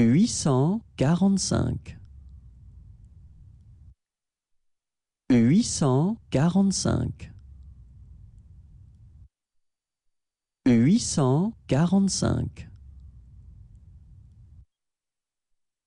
huit cent quarante-cinq huit cent quarante-cinq huit cent quarante-cinq